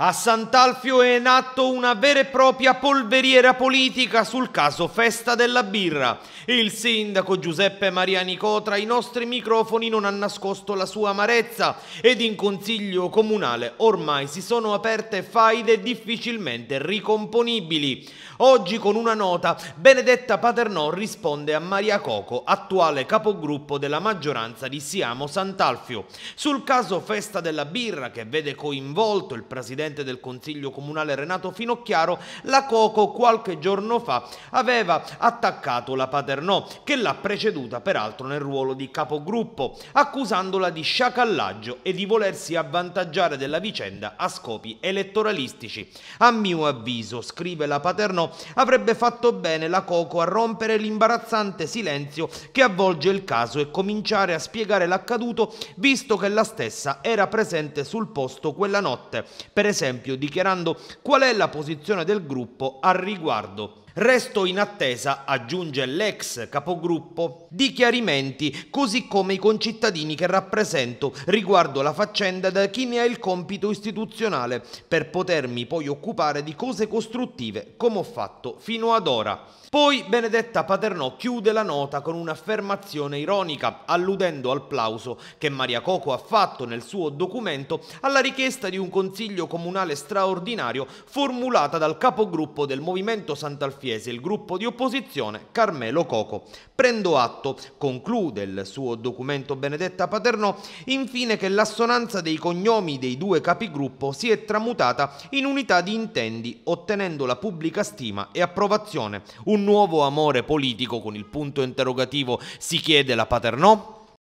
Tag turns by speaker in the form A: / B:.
A: A Sant'Alfio è in atto una vera e propria polveriera politica sul caso Festa della Birra. Il sindaco Giuseppe Mariani Cotra ai nostri microfoni non ha nascosto la sua amarezza ed in consiglio comunale ormai si sono aperte faide difficilmente ricomponibili. Oggi con una nota Benedetta Paternò risponde a Maria Coco, attuale capogruppo della maggioranza di Siamo Sant'Alfio. Sul caso Festa della Birra che vede coinvolto il presidente presidente del Consiglio Comunale Renato Finocchiaro, la Coco qualche giorno fa aveva attaccato la Paternò, che l'ha preceduta peraltro nel ruolo di capogruppo, accusandola di sciacallaggio e di volersi avvantaggiare della vicenda a scopi elettoralistici. A mio avviso, scrive la Paternò, avrebbe fatto bene la Coco a rompere l'imbarazzante silenzio che avvolge il caso e cominciare a spiegare l'accaduto visto che la stessa era presente sul posto quella notte. Per esempio esempio dichiarando qual è la posizione del gruppo al riguardo Resto in attesa, aggiunge l'ex capogruppo, di chiarimenti, così come i concittadini che rappresento riguardo la faccenda da chi ne ha il compito istituzionale, per potermi poi occupare di cose costruttive, come ho fatto fino ad ora. Poi Benedetta Paternò chiude la nota con un'affermazione ironica, alludendo al plauso che Maria Coco ha fatto nel suo documento alla richiesta di un consiglio comunale straordinario formulata dal capogruppo del Movimento Sant'Alfiero chiese il gruppo di opposizione Carmelo Coco. Prendo atto, conclude il suo documento Benedetta Paternò, infine che l'assonanza dei cognomi dei due capigruppo si è tramutata in unità di intendi, ottenendo la pubblica stima e approvazione. Un nuovo amore politico con il punto interrogativo si chiede la Paternò?